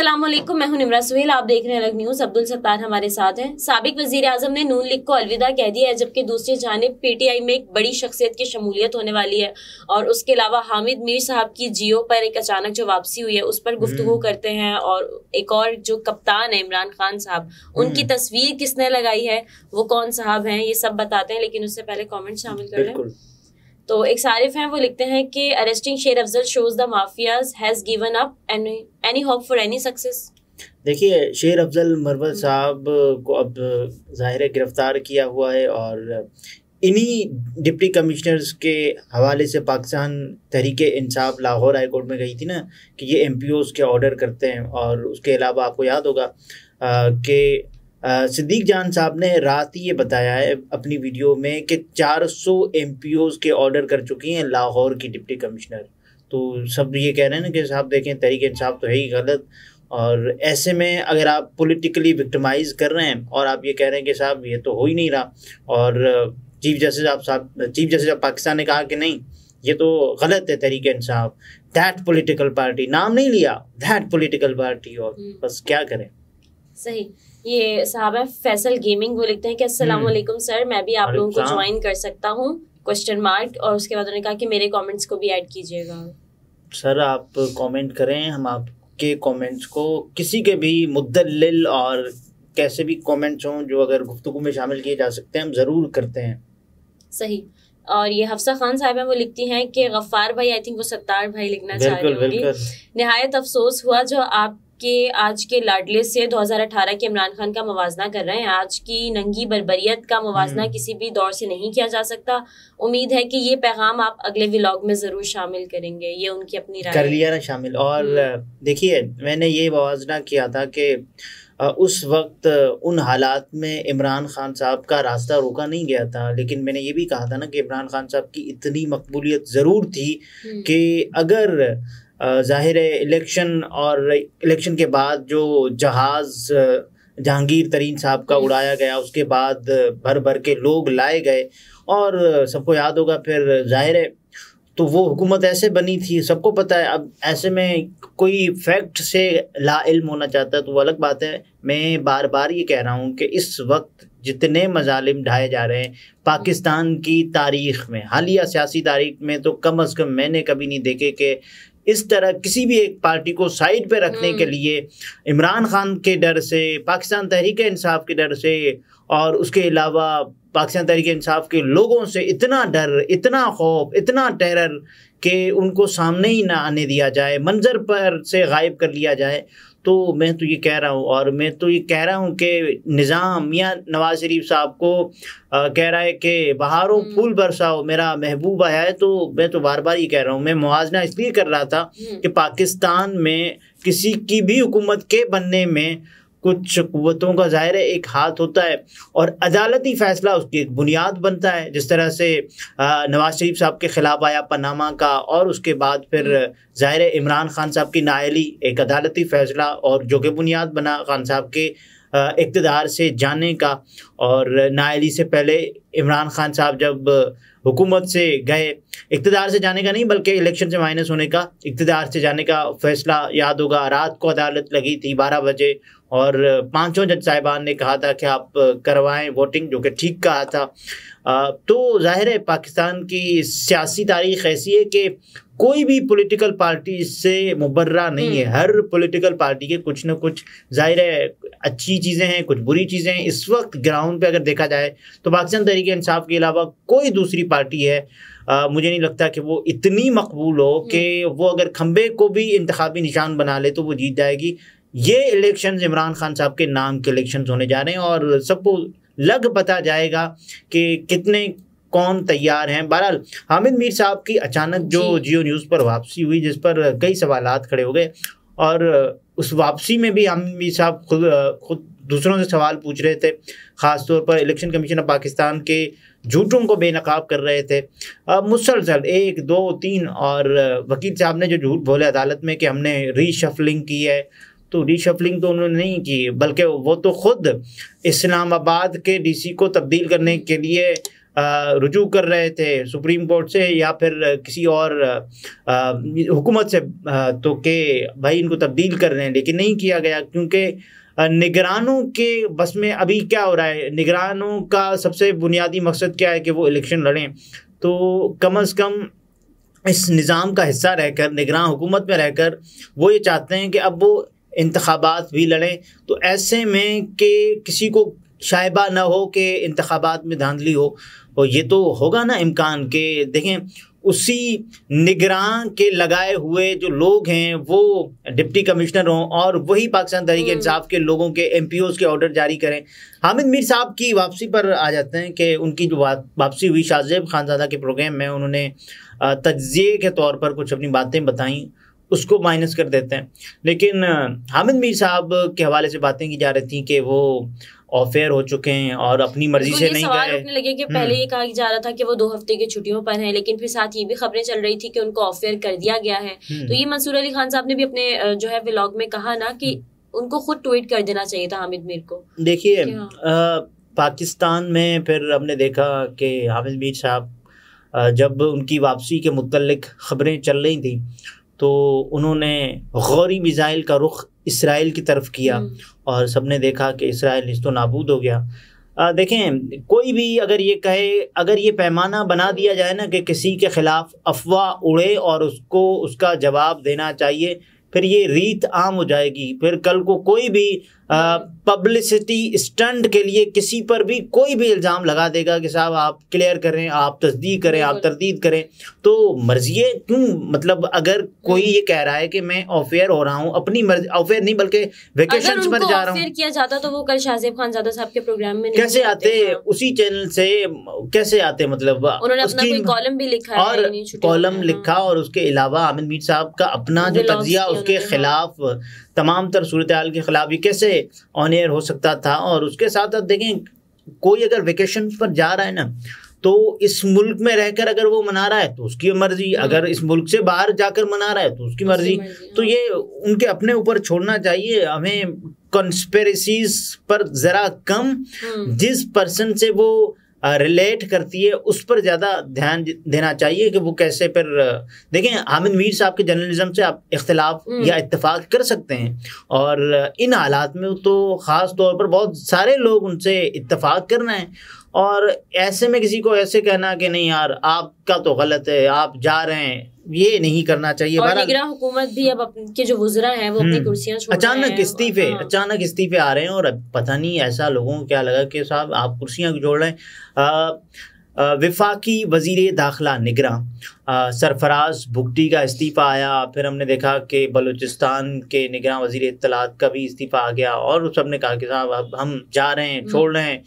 असलम मैं हूं निमरा सुहेल आप देख रहे हैं अलग न्यूज अब्दुल सत्तार हमारे साथ हैं सबक वजीर आजम ने नून लीग को अलविदा कह दिया है जबकि दूसरी जानब पीटीआई में एक बड़ी शख्सियत की शमूलियत होने वाली है और उसके अलावा हामिद मीर साहब की जियो पर एक अचानक जो वापसी हुई है उस पर गुफ्तु हम्म। करते हैं और एक और जो कप्तान है इमरान खान साहब उनकी हम्म। तस्वीर किसने लगाई है वो कौन साहब हैं ये सब बताते हैं लेकिन उससे पहले कॉमेंट शामिल कर रहे हैं तो एक सारिफ हैं वो लिखते हैं कि arresting Sher Afzal shows the mafias has given up any any hope for any success देखिए शेर अफजल मरवत साहब को अब ज़ाहिर गिरफ़्तार किया हुआ है और इन्हीं डिप्टी कमिश्नर्स के हवाले से पाकिस्तान तहरीक इंसाफ लाहौर हाई कोर्ट में गई थी ना कि ये एम पी ओज़ के ऑर्डर करते हैं और उसके अलावा आपको याद होगा कि सिद्दीक जान साहब ने रात ही ये बताया है अपनी वीडियो में कि 400 सौ के ऑर्डर कर चुकी हैं लाहौर की डिप्टी कमिश्नर तो सब ये कह रहे हैं ना कि साहब देखें तरीके इंसाफ तो है ही गलत और ऐसे में अगर आप पॉलिटिकली विक्टिमाइज कर रहे हैं और आप ये कह रहे हैं कि साहब ये तो हो ही नहीं रहा और चीफ जस्टिस आप साहब चीफ जस्टिस ऑफ पाकिस्तान ने कहा कि नहीं ये तो गलत है Tehreek Insaf that political party नाम नहीं लिया दैट पोलिटिकल पार्टी और हम्म। बस क्या करें सही ये साहब है फैसल गेमिंग वो लिखते हैं कि अस्सलाम वालेकुम हम्म। सर मैं भी आप लोगों को ज्वाइन कर सकता हूँ क्वेश्चन मार्क और उसके बाद उन्होंने कहा कि मेरे कमेंट्स को भी ऐड कीजिएगा सर आप कमेंट करें हम आपके कमेंट्स को किसी के भी मुद्दल और कैसे भी कमेंट्स हों जो अगर गुफ्तु में शामिल किए जा सकते हैं हम ज़रूर करते हैं सही और ये हफ्सा खान साहब हैं वो लिखती हैं कि गफ्फार भाई आई थिंक वो सत्तार भाई लिखना चाह रही होंगी नहायत अफसोस हुआ जो आप के आज के लाडले से 2018 के इमरान खान का मवाजना कर रहे हैं आज की नंगी बरबरीत का मवाजना हम्म। किसी भी दौर से नहीं किया जा सकता उम्मीद है कि ये पैगाम आप अगले व्लॉग में ज़रूर शामिल करेंगे ये उनकी अपनी राय कर लिया ना शामिल और हम्म। देखिए मैंने ये मवाजना किया था कि उस वक्त उन हालात में इमरान खान साहब का रास्ता रोका नहीं गया था लेकिन मैंने ये भी कहा था ना कि इमरान खान साहब की इतनी मकबूलियत ज़रूर थी हम्म। कि अगर जाहिर है इलेक्शन और इलेक्शन के बाद जो जहाज़ जहांगीर तरीन साहब का उड़ाया गया उसके बाद भर भर के लोग लाए गए और सबको याद होगा फिर जाहिर है तो वो हुकूमत ऐसे बनी थी सबको पता है अब ऐसे में कोई फैक्ट से ला इल्म होना चाहता है तो वो अलग बात है मैं बार बार ये कह रहा हूँ कि इस वक्त जितने मजालिम ढाए जा रहे हैं पाकिस्तान की तारीख में हालिया सियासी तारीख में तो कम अज़ कम मैंने कभी नहीं देखे कि इस तरह किसी भी एक पार्टी को साइड पे रखने हम्म। के लिए इमरान खान के डर से पाकिस्तान तहरीक इंसाफ के डर से और उसके अलावा पाकिस्तान तहरीक इंसाफ के लोगों से इतना डर इतना खौफ इतना टेरर कि उनको सामने ही ना आने दिया जाए मंजर पर से गायब कर लिया जाए तो मैं तो ये कह रहा हूँ और मैं तो ये कह रहा हूँ कि निज़ाम या नवाज़ शरीफ साहब को आ, कह रहा है कि बहारों हम्म। फूल बरसाओ मेरा महबूब आया है तो मैं तो बार बार ये कह रहा हूँ मैं मुआजना इसलिए कर रहा था हम्म। कि पाकिस्तान में किसी की भी हुकूमत के बनने में कुछ कुतों का ज़ाहिर है एक हाथ होता है और अदालती फ़ैसला उसकी एक बुनियाद बनता है जिस तरह से नवाज शरीफ साहब के ख़िलाफ़ आया पनामा का और उसके बाद फिर ज़ाहिर इमरान खान साहब की नायली एक अदालती फ़ैसला और जो कि बुनियाद बना खान साहब के इकतदार से जाने का और नाली से पहले इमरान खान साहब जब हुकूमत से गए इकतदार से जाने का नहीं बल्कि इलेक्शन से माइनस होने का इकतदार से जाने का फैसला याद होगा रात को अदालत लगी थी बारह बजे और पांचों जज साहिबान ने कहा था कि आप करवाएं वोटिंग जो कि ठीक कहा था तो ज़ाहिर है पाकिस्तान की सियासी तारीख ऐसी है कि कोई भी पॉलिटिकल पार्टी इससे मुबर्रा नहीं है हम्म। हर पॉलिटिकल पार्टी के कुछ ना कुछ जाहिर है अच्छी चीज़ें हैं कुछ बुरी चीज़ें हैं इस वक्त ग्राउंड पे अगर देखा जाए तो पाकिस्तान तहरीक इंसाफ के अलावा कोई दूसरी पार्टी है आ, मुझे नहीं लगता कि वो इतनी मकबूल हो हम्म। कि वो अगर खम्बे को भी इंतबी निशान बना ले तो वो जीत जाएगी ये इलेक्शन इमरान खान साहब के नाम के इलेक्शन होने जा रहे हैं और सबको लग पता जाएगा कि कितने कौन तैयार हैं बहरहाल हामिद मीर साहब की अचानक जो जियो न्यूज़ पर वापसी हुई जिस पर कई सवाल खड़े हो गए और उस वापसी में भी हामिद मीर साहब खुद खुद दूसरों से सवाल पूछ रहे थे ख़ासतौर पर इलेक्शन कमीशन ऑफ पाकिस्तान के झूठों को बेनकाब कर रहे थे मुसलसल एक दो तीन और वकील साहब ने जो झूठ बोले अदालत में कि हमने रीशफलिंग की है तो रीशफलिंग तो उन्होंने नहीं की बल्कि वो तो खुद इस्लामाबाद के डीसी को तब्दील करने के लिए रुजू कर रहे थे सुप्रीम कोर्ट से या फिर किसी और हुकूमत से तो के भाई इनको तब्दील कर रहे हैं लेकिन नहीं किया गया क्योंकि निगरानों के बस में अभी क्या हो रहा है निगरानों का सबसे बुनियादी मकसद क्या है कि वो इलेक्शन लड़ें तो कम अज़ कम इस निज़ाम का हिस्सा रहकर निगरान हुकूमत में रहकर वो ये चाहते हैं कि अब वो इंतबात भी लड़ें तो ऐसे में कि किसी को शायबा ना हो कि इंतबात में धांधली हो और ये तो होगा ना इम्कान के देखें उसी निगरान के लगाए हुए जो लोग हैं वो डिप्टी कमिश्नर हों और वही पाकिस्तान तहरीक हम्म। इंसाफ के लोगों के एम पी ओज़ के ऑर्डर जारी करें हामिद मीर साहब की वापसी पर आ जाते हैं कि उनकी जो वापसी हुई शाहजेब खानजादा के प्रोग्राम में उन्होंने तजिए के तौर पर कुछ अपनी बातें बताईं उसको माइनस कर देते हैं लेकिन हामिद मीर साहब के हवाले से बातें की जा रही थी कि वो ऑफेयर हो चुके हैं और अपनी मर्जी से नहीं सवाल उठने लगे कि हम्म। पहले ये कहा जा रहा था कि वो दो हफ्ते की छुट्टियों पर हैं लेकिन फिर साथ ये भी खबरें चल रही थी कि उनको ऑफेयर कर दिया गया है हम्म। तो ये मंसूर अली खान साहब ने भी अपने जो है व्लॉग में कहा ना कि उनको खुद ट्वीट कर देना चाहिए था हामिद मीर को देखिए पाकिस्तान में फिर हमने देखा कि हामिद मीर साहब जब उनकी वापसी के मुतलक खबरें चल रही थी तो उन्होंने गौरी मिज़ाइल का रुख इसराइल की तरफ किया हम्म। और सबने देखा कि इसराइल इस तो नाबूद हो गया आ, देखें कोई भी अगर ये कहे अगर ये पैमाना बना दिया जाए ना कि किसी के ख़िलाफ़ अफवाह उड़े और उसको उसका जवाब देना चाहिए फिर ये रीत आम हो जाएगी फिर कल को कोई भी पब्लिसिटी स्टंट के लिए किसी पर भी कोई भी इल्ज़ाम लगा देगा कि साहब आप क्लियर करें आप तस्दीक करें आप तरदीद करें तो मर्जी क्यों मतलब अगर कोई हम्म। ये कह रहा है कि मैं ऑफेयर हो रहा हूँ अपनी मर्जी ऑफेयर नहीं बल्कि वेकेशन पर जा रहा हूँ किया जाता तो वो कल शाहजेब खान ज्यादा साहब के प्रोग्राम में कैसे आते उसी चैनल से कैसे आते मतलब उन्होंने कॉलम भी लिखा और कॉलम लिखा हाँ। और उसके अलावा आमिर मीर साहब का अपना जो तजिया उसके हाँ। खिलाफ तमाम तर सूरत हाल के ख़िलाफ़ ही कैसे ऑन एयर हो सकता था और उसके साथ साथ देखें कोई अगर वेकेशन पर जा रहा है ना तो इस मुल्क में रहकर अगर वो मना रहा है तो उसकी मर्जी हाँ। अगर इस मुल्क से बाहर जाकर मना रहा है तो उसकी मर्जी तो हाँ। ये उनके अपने ऊपर छोड़ना चाहिए हमें कंस्पेरेसीज पर ज़रा कम हाँ। जिस पर्सन से वो रिलेट करती है उस पर ज़्यादा ध्यान देना चाहिए कि वो कैसे पर देखें हामिद मीर साहब के जर्नलिज्म से आप इख्तलाफ हम्म। या इतफाक़ कर सकते हैं और इन हालात में तो ख़ास तौर पर बहुत सारे लोग उनसे इतफाक़ कर रहे हैं और ऐसे में किसी को ऐसे कहना कि नहीं यार आपका तो गलत है आप जा रहे हैं ये नहीं करना चाहिए और हुकूमत भी अब के जो वुजरा हैं वो अपनी हम्म। कुर्सियां अचानक इस्तीफे हाँ। अचानक इस्तीफे आ रहे हैं और पता नहीं ऐसा लोगों को क्या लगा कि साहब आप कुर्सियां जोड़ रहे हैं विफाकी वजीर दाखिला निगरां सरफराज भुगटी का इस्तीफ़ा आया फिर हमने देखा कि बलूचिस्तान के निगरान वजीर इतलात का भी इस्तीफ़ा आ गया और सब ने कहा कि साहब अब हम जा रहे हैं हम्म। छोड़ रहे हैं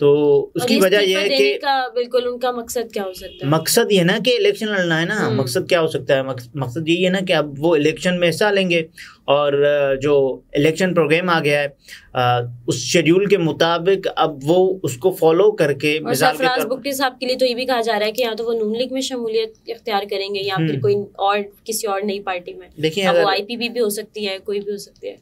तो उसकी वजह यह है कि बिल्कुल उनका मकसद क्या हो सकता है मकसद ये ना कि इलेक्शन लड़ना है ना हम्म। मकसद क्या हो सकता है मकसद यही है ना कि अब वो इलेक्शन में हिस्सा लेंगे और जो इलेक्शन प्रोग्राम आ गया है उस शेड्यूल के मुताबिक अब वो उसको फॉलो करके साहब के लिए तो ये भी कहा जा रहा है कि या तो वो नून लीग में शमूलियत इख्तियार करेंगे या फिर हम्म। कोई और किसी और नई पार्टी में देखिए वो पी भी हो सकती है कोई भी हो सकती है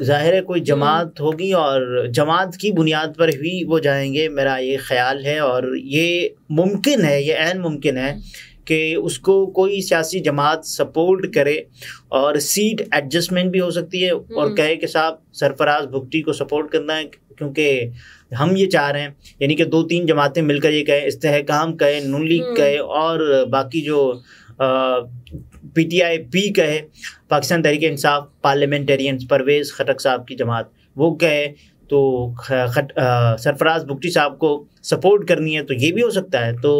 ज़ाहिर है कोई हम्म। जमात होगी और जमात की बुनियाद पर ही वो जाएंगे मेरा ये ख्याल है और ये मुमकिन है ये एन मुमकिन है कि उसको कोई सियासी जमात सपोर्ट करे और सीट एडजस्टमेंट भी हो सकती है और हम्म। कहे कि साहब सरफराज भुगटी को सपोर्ट करना है क्योंकि हम ये चाह रहे हैं यानी कि दो तीन जमातें मिलकर ये कहें इस्तेकाम कहें नून लीग हम्म। कहे और बाकी जो आ, पी टी आई पी कहे पाकिस्तान तहरीक इंसाफ पार्लियामेंटेरियंस परवेज़ खटक साहब की जमात वो कहे तो खट सरफराज भुगटी साहब को सपोर्ट करनी है तो ये भी हो सकता है तो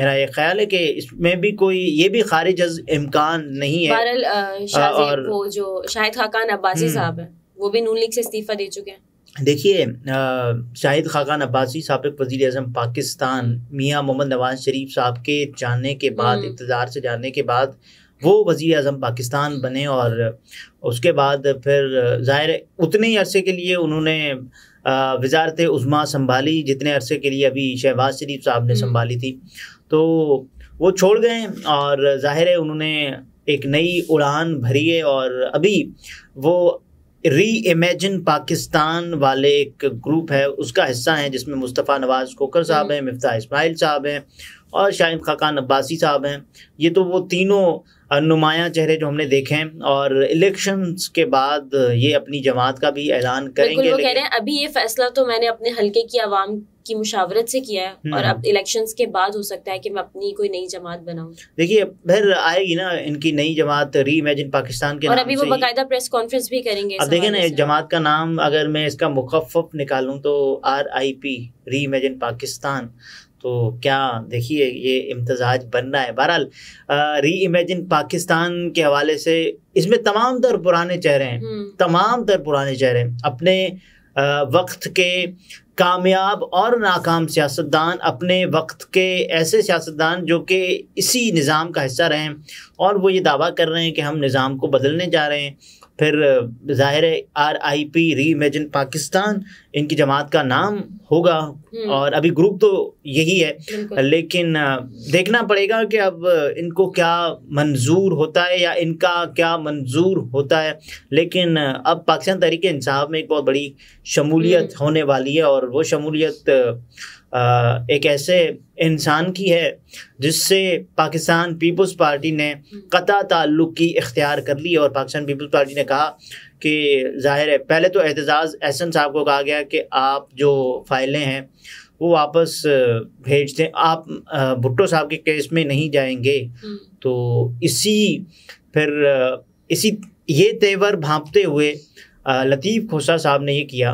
मेरा ये ख्याल है कि इसमें भी कोई ये भी खारिज इम्कान नहीं है आ, आ, और वो जो शाहिद खाकान अब्बासी हम्म। साहब है वो भी नून लीग से इस्तीफ़ा दे चुके हैं देखिए शाहिद खाकान अब्बासी सबक वज़ी अजम पाकिस्तान मियाँ मोहम्मद नवाज शरीफ साहब के जाने के बाद हम्म। इकतदार से जाने के बाद वो वज़ी अजम पाकिस्तान बने और उसके बाद फिर ज़ाहिर उतने ही अरसे के लिए उन्होंने वजारत उज़मा संभाली जितने अरसे के लिए अभी शहबाज शरीफ साहब ने हम्म। संभाली थी तो वो छोड़ गए और ज़ाहिर है उन्होंने एक नई उड़ान भरी है और अभी वो री इमेजिन पाकिस्तान वाले एक ग्रुप है उसका हिस्सा है जिसमें मुस्तफ़ा नवाज़ कोकर साहब हम्म। हैं मफ्ता इसमाइल साहब हैं और शाहिद खाकान अब्बासी साहब हैं ये तो वो तीनों नुमाया चेहरे जो हमने देखे हैं और इलेक्शन के बाद ये अपनी जमात का भी ऐलान करेंगे वो कह रहे हैं अभी ये फैसला तो मैंने अपने हल्के की आवाम की मुशावरत से किया है हम्म। और अब इलेक्शंस के बाद हो सकता है कि मैं अपनी कोई नई जमात बनाऊं देखिए फिर आएगी ना इनकी नई जमात री इमेजिन पाकिस्तान के और अभी वो बाकायदा प्रेस कॉन्फ्रेंस भी करेंगे अब देखिए ना जमात का नाम अगर मैं इसका मुखफ निकालूं तो R I P reimagine Pakistan तो क्या देखिए ये इम्तजाज बनना है बहरहाल री इमेजिन पाकिस्तान के हवाले से इसमें तमाम तर पुराने चेहरे हैं हम्म। तमाम तर पुराने चेहरे अपने आ, वक्त के कामयाब और नाकाम सियासतदान अपने वक्त के ऐसे सियासतदान जो कि इसी निज़ाम का हिस्सा रहे और वो ये दावा कर रहे हैं कि हम निज़ाम को बदलने जा रहे हैं फिर जाहिर है R I P reimagine Pakistan इनकी जमात का नाम होगा हम्म। और अभी ग्रुप तो यही है लेकिन देखना पड़ेगा कि अब इनको क्या मंजूर होता है या इनका क्या मंजूर होता है लेकिन अब पाकिस्तान तहरीक इंसाफ में एक बहुत बड़ी शमूलियत हम्म। होने वाली है और वो शमूलियत एक ऐसे इंसान की है जिससे पाकिस्तान पीपल्स पार्टी ने कता ताल्लुक की इख्तियार कर ली और पाकिस्तान पीपल्स पार्टी ने कहा कि जाहिर है पहले तो एहतजाज एहसन साहब को कहा गया कि आप जो फाइलें हैं वो वापस भेज दें आप भुट्टो साहब के केस में नहीं जाएंगे हम्म। तो इसी फिर इसी ये तेवर भांपते हुए लतीफ़ खोसा साहब ने ये किया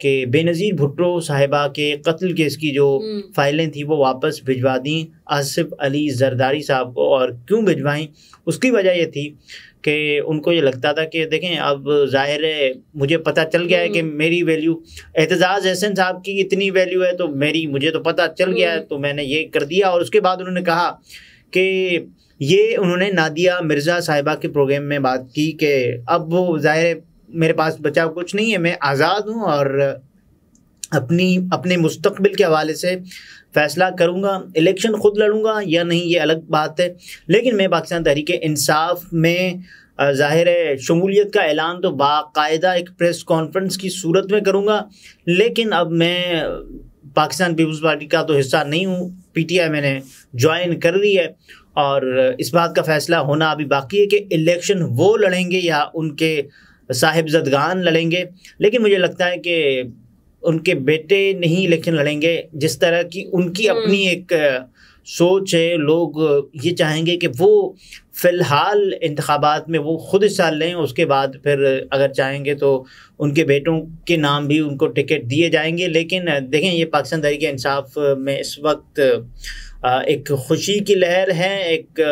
कि बेनज़ीर भुट्टो साहिबा के कत्ल केस की जो हम्म। फाइलें थी वो वापस भिजवा दी आसिफ अली जरदारी साहब को और क्यों भिजवाएं उसकी वजह ये थी कि उनको ये लगता था कि देखें अब जाहिर है मुझे पता चल गया है कि हम्म। मेरी वैल्यू एहतजाज एहसन साहब की इतनी वैल्यू है तो मेरी मुझे तो पता चल गया है हम्म। तो मैंने ये कर दिया और उसके बाद उन्होंने कहा कि ये उन्होंने नादिया मिर्ज़ा साहिबा के प्रोग्राम में बात की कि अब वो ज़ाहिर मेरे पास बचाव कुछ नहीं है मैं आज़ाद हूँ और अपनी अपने मुस्तबिल के हवाले से फैसला करूँगा इलेक्शन खुद लड़ूंगा या नहीं ये अलग बात है लेकिन मैं पाकिस्तान तहरीक इंसाफ में ज़ाहिर है शमूलियत का ऐलान तो बाकायदा एक प्रेस कॉन्फ्रेंस की सूरत में करूँगा लेकिन अब मैं पाकिस्तान पीपल्स पार्टी का तो हिस्सा नहीं हूँ पीटीआई मैंने ज्वाइन कर ली है और इस बात का फैसला होना अभी बाकी है कि इलेक्शन वो लड़ेंगे या उनके साहिबजदगान लड़ेंगे लेकिन मुझे लगता है कि उनके बेटे नहीं लेकिन लड़ेंगे जिस तरह की उनकी हम्म। अपनी एक सोच है लोग ये चाहेंगे कि वो फ़िलहाल इंतबात में वो खुद हिस्सा लें उसके बाद फिर अगर चाहेंगे तो उनके बेटों के नाम भी उनको टिकट दिए जाएंगे लेकिन देखें ये पाकिस्तान तरीके इंसाफ में इस वक्त एक खुशी की लहर है एक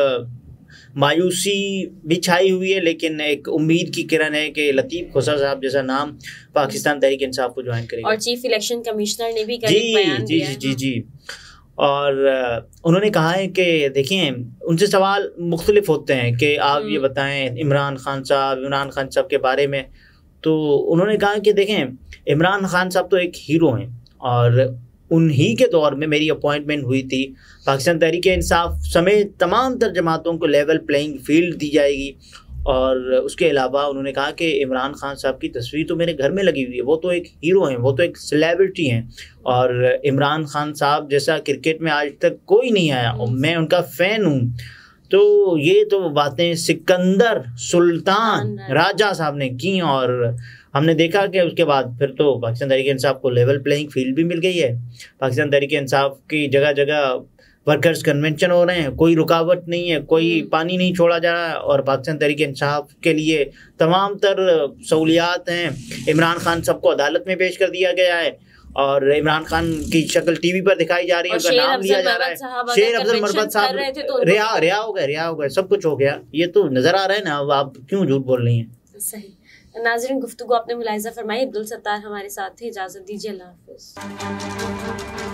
मायूसी भी छाई हुई है लेकिन एक उम्मीद की किरण है कि लतीफ़ खोसा साहब जैसा नाम पाकिस्तान तहरीक इंसाफ को ज्वाइन करेंगे और चीफ इलेक्शन कमिश्नर ने भी जी बयान जी जी जी जी और उन्होंने कहा है कि देखिए उनसे सवाल मुख्तलिफ होते हैं कि आप ये हम्म। बताएं इमरान खान साहब इमरान खान साहब के बारे में तो उन्होंने कहा कि देखें इमरान खान साहब तो एक हीरो हैं और उन्हीं के दौर में मेरी अपॉइंटमेंट हुई थी पाकिस्तान तहरीक इंसाफ समेत तमाम तर जमातों को लेवल प्लेइंग फील्ड दी जाएगी और उसके अलावा उन्होंने कहा कि इमरान खान साहब की तस्वीर तो मेरे घर में लगी हुई है वो तो एक हीरो हैं वो तो एक सेलेब्रिटी हैं और इमरान खान साहब जैसा क्रिकेट में आज तक कोई नहीं आया और मैं उनका फ़ैन हूँ तो ये तो बातें सिकंदर सुल्तान राजा साहब ने की और हमने देखा कि उसके बाद फिर तो पाकिस्तान तहरीक इंसाफ को लेवल प्लेइंग फील्ड भी मिल गई है पाकिस्तान तरीके इंसाफ की जगह जगह वर्कर्स कन्वेंशन हो रहे हैं कोई रुकावट नहीं है कोई हम्म। पानी नहीं छोड़ा जा रहा है और पाकिस्तान तहरीक इंसाफ के लिए तमाम तर सहूलियात हैं इमरान खान सबको अदालत में पेश कर दिया गया है और इमरान खान की शक्ल टीवी पर दिखाई जा रही है उनका नाम लिया जा रहा है शेर अफजल मरबत साहब तो रिहा रिहा हो गए रिहा हो गए सब कुछ हो गया ये तो नजर आ रहा है ना अब आप क्यों झूठ बोल रही हैं सही नाजरन गुफ्तु आपने मुलायजा फरमाई अब्दुल सत्तार हमारे साथ थे इजाज़त दीजिए अल्लाह हाफिज़